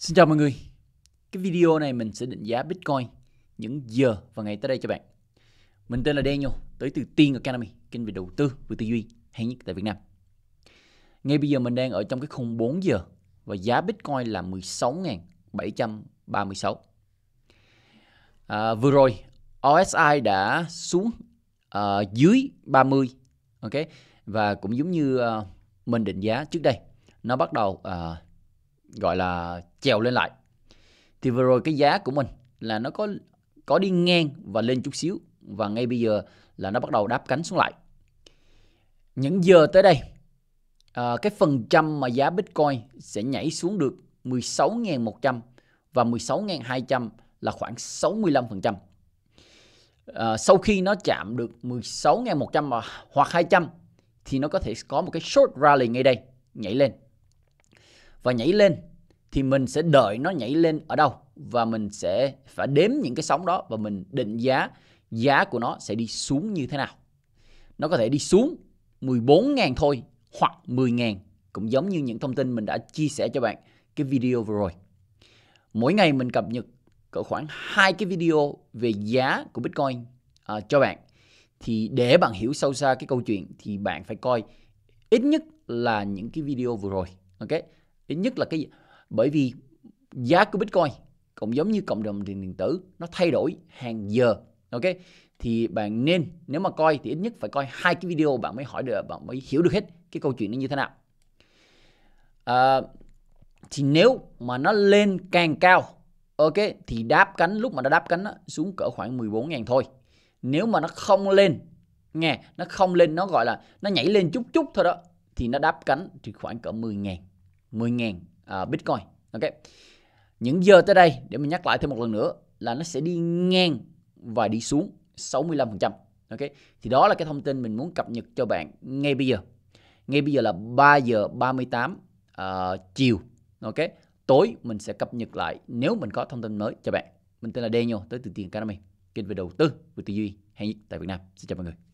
Xin chào mọi người. Cái video này mình sẽ định giá Bitcoin những giờ và ngày tới đây cho bạn. Mình tên là Daniel, tới từ Tiên Academy, kênh về đầu tư và tư duy hay nhất tại Việt Nam. Ngay bây giờ mình đang ở trong cái khung 4 giờ và giá Bitcoin là 16.736. À, vừa rồi OSI đã xuống à, dưới 30, ok? Và cũng giống như à, mình định giá trước đây, nó bắt đầu à, gọi là trèo lên lại thì vừa rồi cái giá của mình là nó có có đi ngang và lên chút xíu và ngay bây giờ là nó bắt đầu đáp cánh xuống lại những giờ tới đây à, cái phần trăm mà giá Bitcoin sẽ nhảy xuống được 16.100 và 16.200 là khoảng 65%. À, sau khi nó chạm được 16.100 hoặc 200 thì nó có thể có một cái short rally ngay đây nhảy lên và nhảy lên thì mình sẽ đợi nó nhảy lên ở đâu và mình sẽ phải đếm những cái sóng đó và mình định giá giá của nó sẽ đi xuống như thế nào. Nó có thể đi xuống 14.000 thôi hoặc 10.000 cũng giống như những thông tin mình đã chia sẻ cho bạn cái video vừa rồi. Mỗi ngày mình cập nhật cỡ khoảng hai cái video về giá của Bitcoin à, cho bạn. Thì để bạn hiểu sâu xa cái câu chuyện thì bạn phải coi ít nhất là những cái video vừa rồi. Ok? thứ nhất là cái gì bởi vì giá của bitcoin cũng giống như cộng đồng tiền điện tử nó thay đổi hàng giờ ok thì bạn nên nếu mà coi thì ít nhất phải coi hai cái video bạn mới hỏi được bạn mới hiểu được hết cái câu chuyện nó như thế nào à, thì nếu mà nó lên càng cao ok thì đáp cánh lúc mà nó đáp cánh đó, xuống cỡ khoảng 14.000 thôi nếu mà nó không lên nghe nó không lên nó gọi là nó nhảy lên chút chút thôi đó thì nó đáp cánh thì khoảng cỡ 10 ngàn 10.000 uh, à, Bitcoin. Ok. Những giờ tới đây để mình nhắc lại thêm một lần nữa là nó sẽ đi ngang và đi xuống 65%. Ok. Thì đó là cái thông tin mình muốn cập nhật cho bạn ngay bây giờ. Ngay bây giờ là 3 giờ 38 uh, à, chiều. Ok. Tối mình sẽ cập nhật lại nếu mình có thông tin mới cho bạn. Mình tên là Daniel tới từ Tiền Academy, kênh về đầu tư, về tư duy hay nhất tại Việt Nam. Xin chào mọi người.